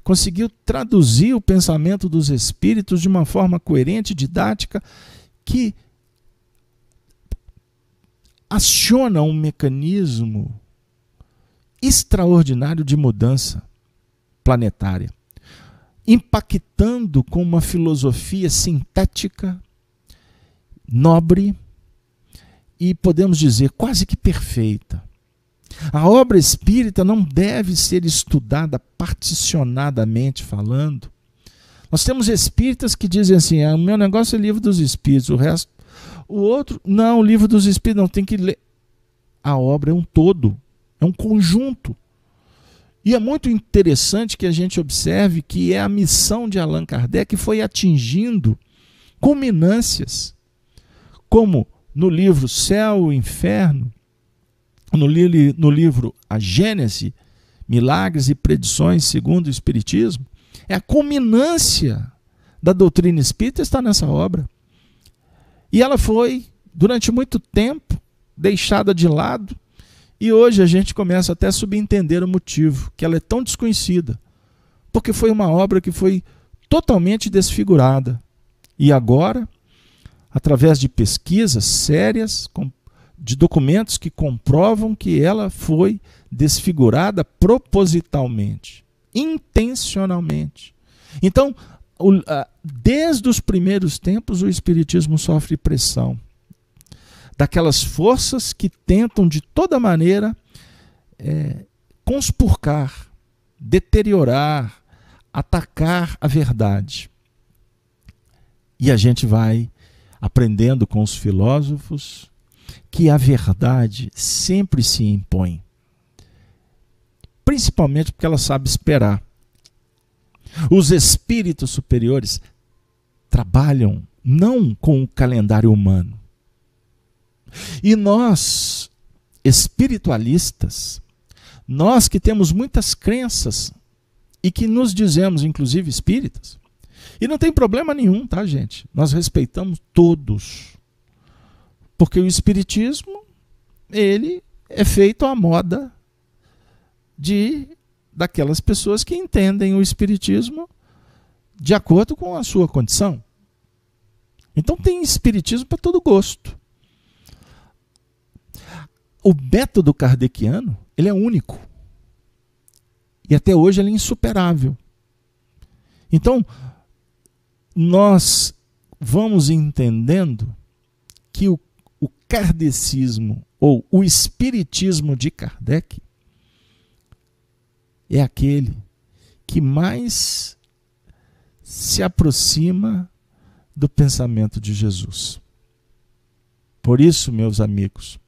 conseguiu traduzir o pensamento dos espíritos de uma forma coerente, didática, que aciona um mecanismo extraordinário de mudança planetária, impactando com uma filosofia sintética, nobre e podemos dizer quase que perfeita a obra espírita não deve ser estudada particionadamente falando. Nós temos espíritas que dizem assim: ah, o meu negócio é livro dos espíritos, o resto. O outro, não, o livro dos espíritos não tem que ler. A obra é um todo, é um conjunto. E é muito interessante que a gente observe que é a missão de Allan Kardec que foi atingindo culminâncias, como no livro Céu e Inferno, no, li, no livro A Gênese, Milagres e Predições segundo o Espiritismo, é a culminância da doutrina espírita está nessa obra. E ela foi, durante muito tempo, deixada de lado, e hoje a gente começa até a subentender o motivo, que ela é tão desconhecida, porque foi uma obra que foi totalmente desfigurada. E agora, através de pesquisas sérias, com de documentos que comprovam que ela foi desfigurada propositalmente, intencionalmente. Então, desde os primeiros tempos, o Espiritismo sofre pressão daquelas forças que tentam de toda maneira é, conspurcar, deteriorar, atacar a verdade. E a gente vai aprendendo com os filósofos, que a verdade sempre se impõe, principalmente porque ela sabe esperar. Os espíritos superiores trabalham não com o calendário humano. E nós, espiritualistas, nós que temos muitas crenças e que nos dizemos, inclusive, espíritas, e não tem problema nenhum, tá, gente? Nós respeitamos todos porque o espiritismo, ele é feito à moda de daquelas pessoas que entendem o espiritismo de acordo com a sua condição. Então tem espiritismo para todo gosto. O método kardeciano, ele é único. E até hoje ele é insuperável. Então, nós vamos entendendo que o kardecismo ou o espiritismo de Kardec é aquele que mais se aproxima do pensamento de Jesus. Por isso, meus amigos,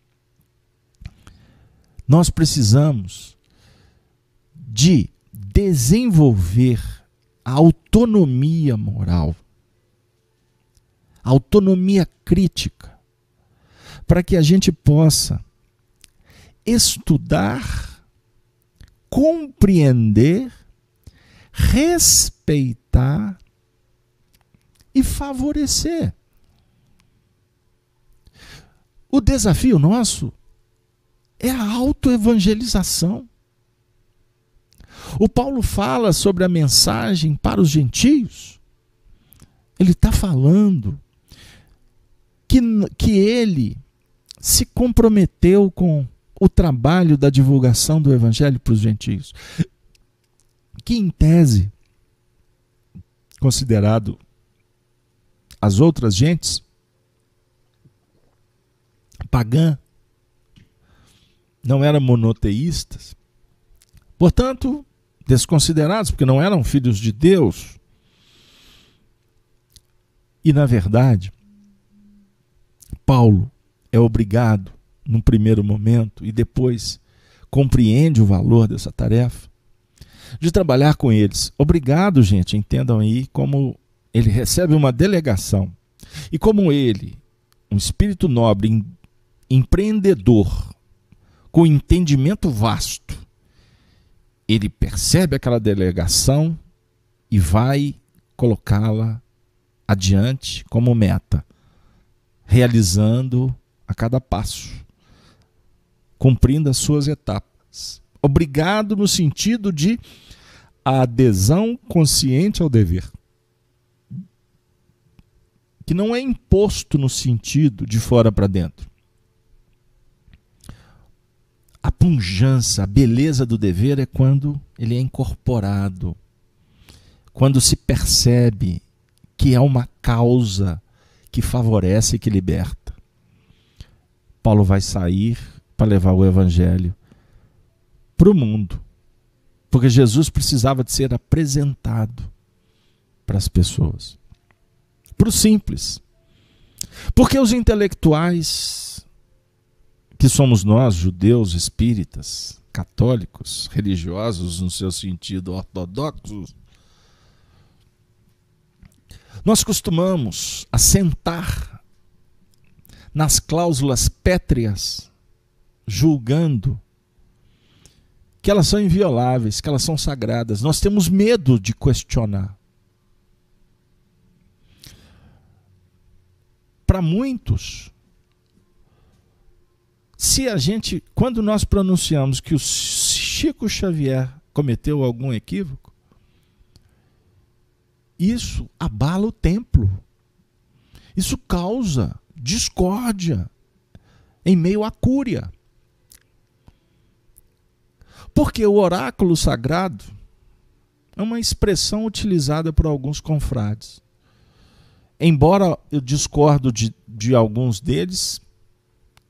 nós precisamos de desenvolver a autonomia moral, a autonomia crítica, para que a gente possa estudar, compreender, respeitar e favorecer. O desafio nosso é a autoevangelização. O Paulo fala sobre a mensagem para os gentios. Ele está falando que, que ele se comprometeu com o trabalho da divulgação do evangelho para os gentios, que em tese, considerado as outras gentes, pagã, não eram monoteístas, portanto, desconsiderados, porque não eram filhos de Deus. E, na verdade, Paulo é obrigado, num primeiro momento, e depois compreende o valor dessa tarefa, de trabalhar com eles. Obrigado, gente, entendam aí como ele recebe uma delegação. E como ele, um espírito nobre, empreendedor, com entendimento vasto, ele percebe aquela delegação e vai colocá-la adiante como meta, realizando a cada passo, cumprindo as suas etapas. Obrigado no sentido de adesão consciente ao dever, que não é imposto no sentido de fora para dentro. A punjança, a beleza do dever é quando ele é incorporado, quando se percebe que é uma causa que favorece e que liberta. Paulo vai sair para levar o evangelho para o mundo, porque Jesus precisava de ser apresentado para as pessoas, para o simples. Porque os intelectuais, que somos nós, judeus, espíritas, católicos, religiosos no seu sentido ortodoxos, nós costumamos assentar nas cláusulas pétreas, julgando que elas são invioláveis, que elas são sagradas. Nós temos medo de questionar. Para muitos, se a gente, quando nós pronunciamos que o Chico Xavier cometeu algum equívoco, isso abala o templo. Isso causa discórdia, em meio à cúria. Porque o oráculo sagrado é uma expressão utilizada por alguns confrades. Embora eu discordo de, de alguns deles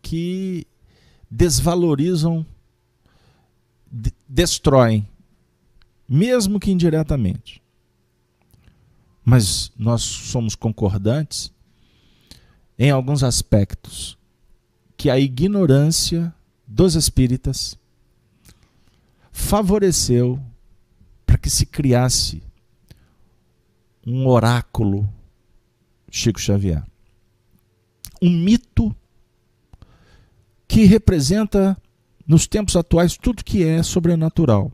que desvalorizam, de, destroem, mesmo que indiretamente. Mas nós somos concordantes em alguns aspectos que a ignorância dos espíritas favoreceu para que se criasse um oráculo Chico Xavier. Um mito que representa nos tempos atuais tudo que é sobrenatural.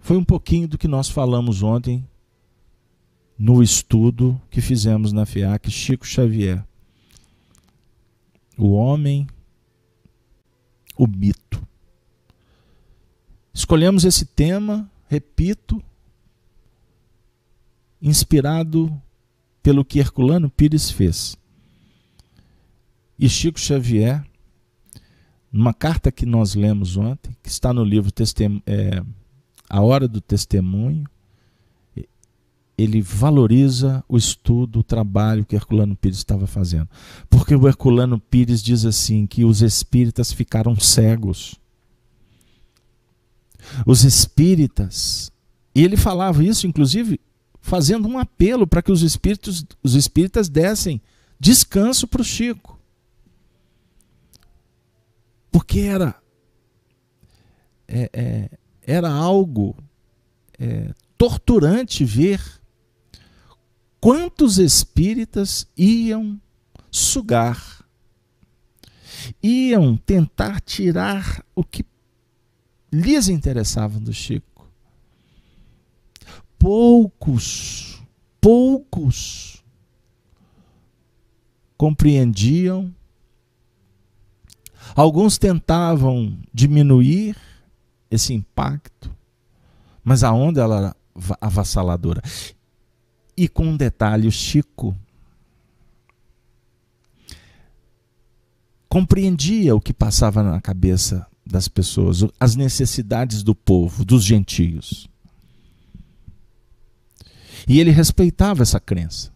Foi um pouquinho do que nós falamos ontem no estudo que fizemos na FIAC Chico Xavier. O homem, o mito. Escolhemos esse tema, repito, inspirado pelo que Herculano Pires fez. E Chico Xavier, numa carta que nós lemos ontem, que está no livro Testem é, A Hora do Testemunho, ele valoriza o estudo, o trabalho que Herculano Pires estava fazendo. Porque o Herculano Pires diz assim que os espíritas ficaram cegos. Os espíritas, e ele falava isso inclusive fazendo um apelo para que os espíritos, os espíritas dessem descanso para o Chico. Porque era é, é, era algo é, torturante ver quantos espíritas iam sugar, iam tentar tirar o que lhes interessava do Chico. Poucos, poucos compreendiam. Alguns tentavam diminuir esse impacto, mas a onda ela avassaladora. E com um detalhe, o Chico compreendia o que passava na cabeça das pessoas, as necessidades do povo, dos gentios. E ele respeitava essa crença.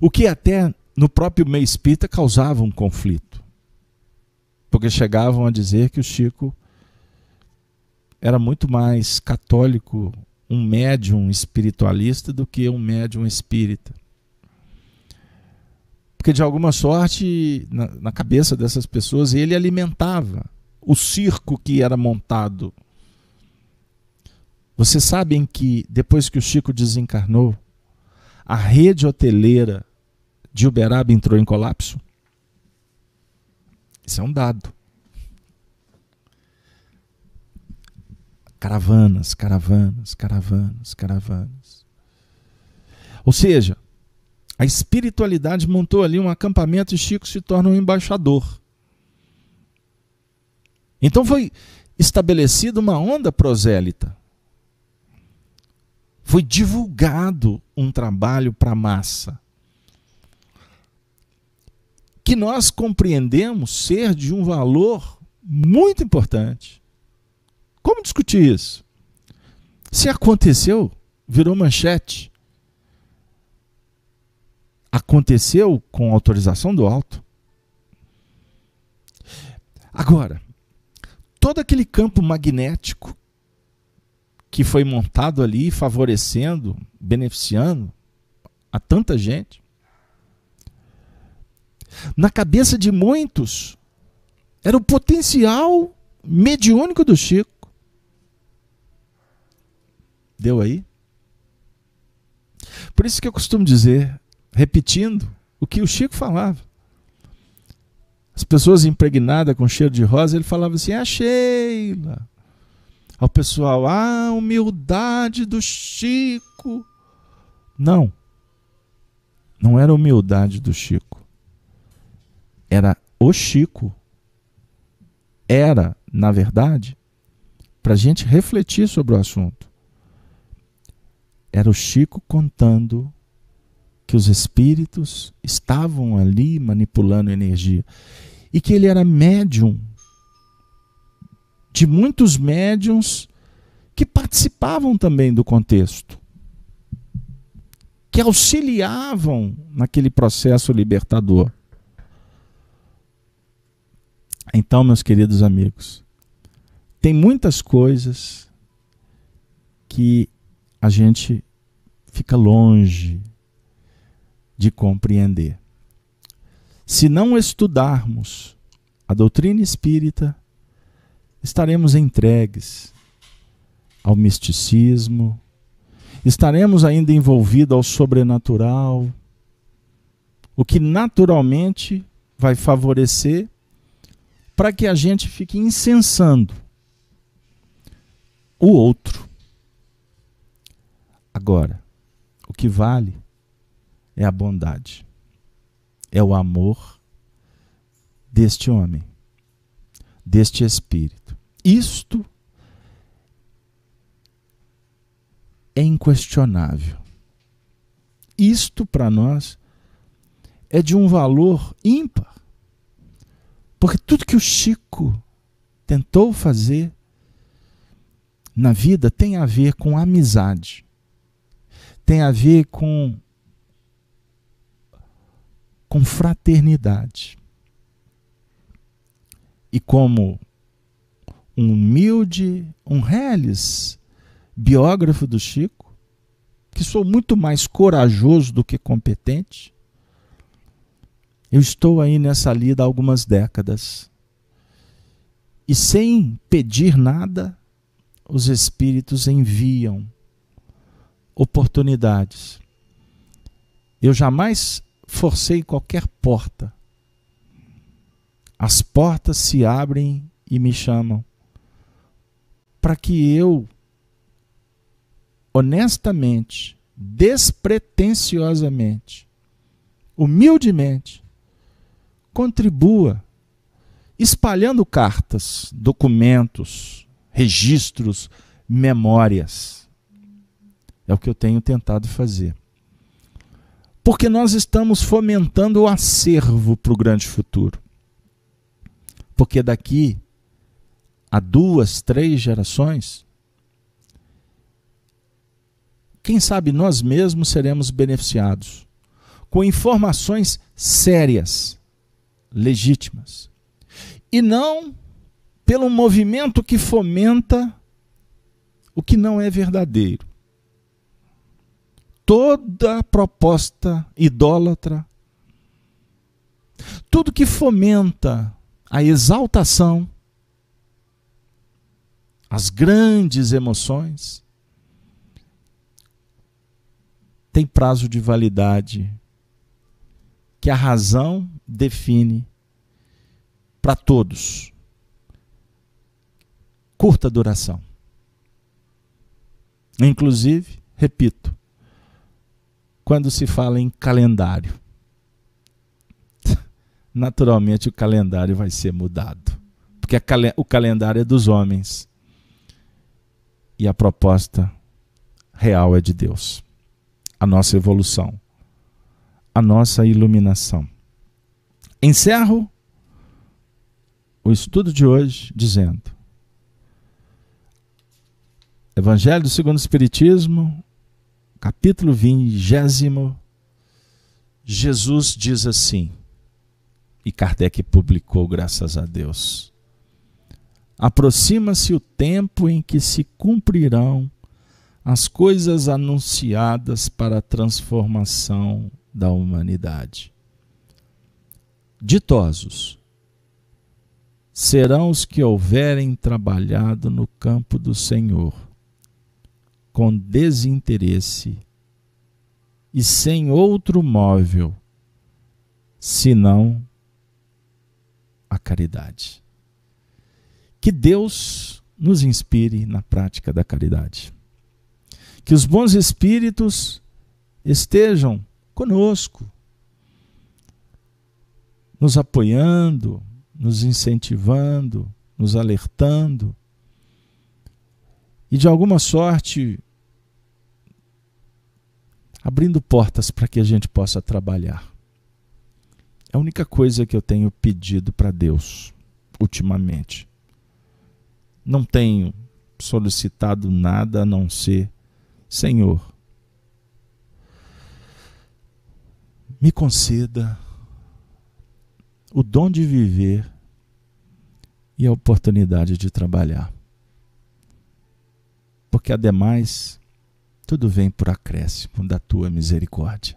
O que até no próprio meio espírita causava um conflito. Porque chegavam a dizer que o Chico era muito mais católico um médium espiritualista do que um médium espírita. Porque de alguma sorte, na, na cabeça dessas pessoas, ele alimentava o circo que era montado. Vocês sabem que depois que o Chico desencarnou, a rede hoteleira de Uberaba entrou em colapso? Isso é um dado. Caravanas, caravanas, caravanas, caravanas. Ou seja, a espiritualidade montou ali um acampamento e Chico se torna um embaixador. Então foi estabelecida uma onda prosélita. Foi divulgado um trabalho para a massa. Que nós compreendemos ser de um valor muito importante. Como discutir isso? Se aconteceu, virou manchete. Aconteceu com autorização do alto. Agora, todo aquele campo magnético que foi montado ali, favorecendo, beneficiando a tanta gente, na cabeça de muitos, era o potencial mediúnico do Chico. Deu aí? Por isso que eu costumo dizer, repetindo o que o Chico falava. As pessoas impregnadas com cheiro de rosa, ele falava assim: "Ah, Sheila". Ao pessoal: "Ah, humildade do Chico". Não. Não era humildade do Chico. Era o Chico. Era, na verdade, para a gente refletir sobre o assunto. Era o Chico contando que os espíritos estavam ali manipulando energia e que ele era médium de muitos médiums que participavam também do contexto, que auxiliavam naquele processo libertador. Então, meus queridos amigos, tem muitas coisas que a gente fica longe de compreender. Se não estudarmos a doutrina espírita, estaremos entregues ao misticismo, estaremos ainda envolvidos ao sobrenatural, o que naturalmente vai favorecer para que a gente fique incensando o outro. Agora, o que vale é a bondade, é o amor deste homem, deste espírito. Isto é inquestionável. Isto para nós é de um valor ímpar. Porque tudo que o Chico tentou fazer na vida tem a ver com amizade tem a ver com com fraternidade. E como um humilde, um reles biógrafo do Chico, que sou muito mais corajoso do que competente, eu estou aí nessa lida há algumas décadas. E sem pedir nada, os espíritos enviam oportunidades. Eu jamais forcei qualquer porta. As portas se abrem e me chamam para que eu honestamente, despretensiosamente, humildemente contribua espalhando cartas, documentos, registros, memórias é o que eu tenho tentado fazer. Porque nós estamos fomentando o acervo para o grande futuro. Porque daqui a duas, três gerações, quem sabe nós mesmos seremos beneficiados com informações sérias, legítimas, e não pelo movimento que fomenta o que não é verdadeiro toda proposta idólatra, tudo que fomenta a exaltação, as grandes emoções, tem prazo de validade que a razão define para todos. Curta duração. Inclusive, repito, quando se fala em calendário. Naturalmente, o calendário vai ser mudado, porque cal o calendário é dos homens e a proposta real é de Deus. A nossa evolução, a nossa iluminação. Encerro o estudo de hoje dizendo: Evangelho segundo o Espiritismo, capítulo 20, Jesus diz assim, e Kardec publicou, graças a Deus. Aproxima-se o tempo em que se cumprirão as coisas anunciadas para a transformação da humanidade. Ditosos serão os que houverem trabalhado no campo do Senhor com desinteresse e sem outro móvel senão a caridade. Que Deus nos inspire na prática da caridade. Que os bons espíritos estejam conosco, nos apoiando, nos incentivando, nos alertando e de alguma sorte abrindo portas para que a gente possa trabalhar. É a única coisa que eu tenho pedido para Deus ultimamente. Não tenho solicitado nada a não ser: Senhor, me conceda o dom de viver e a oportunidade de trabalhar. Porque, ademais, tudo vem por acréscimo da tua misericórdia.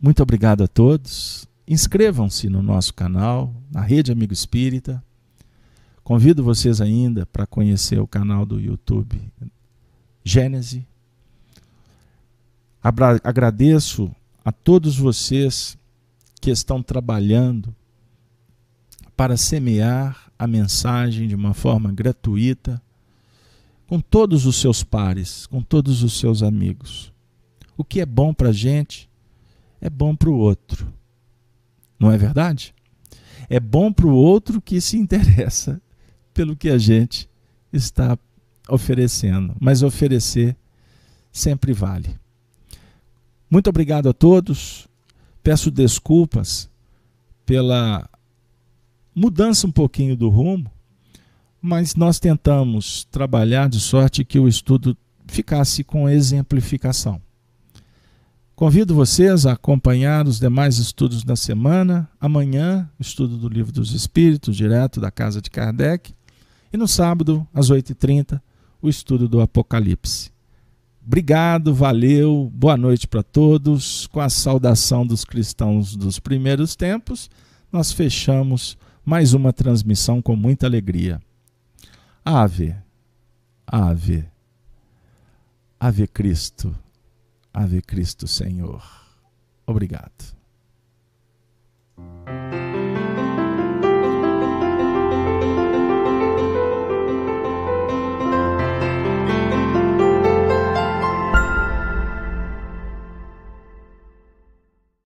Muito obrigado a todos. Inscrevam-se no nosso canal, na Rede Amigo Espírita. Convido vocês ainda para conhecer o canal do YouTube Gênese. agradeço a todos vocês que estão trabalhando para semear a mensagem de uma forma gratuita com todos os seus pares, com todos os seus amigos. O que é bom para a gente é bom para o outro. Não é verdade? É bom para o outro que se interessa pelo que a gente está oferecendo, mas oferecer sempre vale. Muito obrigado a todos. Peço desculpas pela mudança um pouquinho do rumo, mas nós tentamos trabalhar de sorte que o estudo ficasse com exemplificação. Convido vocês a acompanhar os demais estudos da semana. Amanhã, estudo do Livro dos Espíritos, direto da casa de Kardec. E no sábado, às 8h30, o estudo do Apocalipse. Obrigado, valeu, boa noite para todos. Com a saudação dos cristãos dos primeiros tempos, nós fechamos mais uma transmissão com muita alegria. Ave, ave, ave Cristo, ave Cristo Senhor. Obrigado.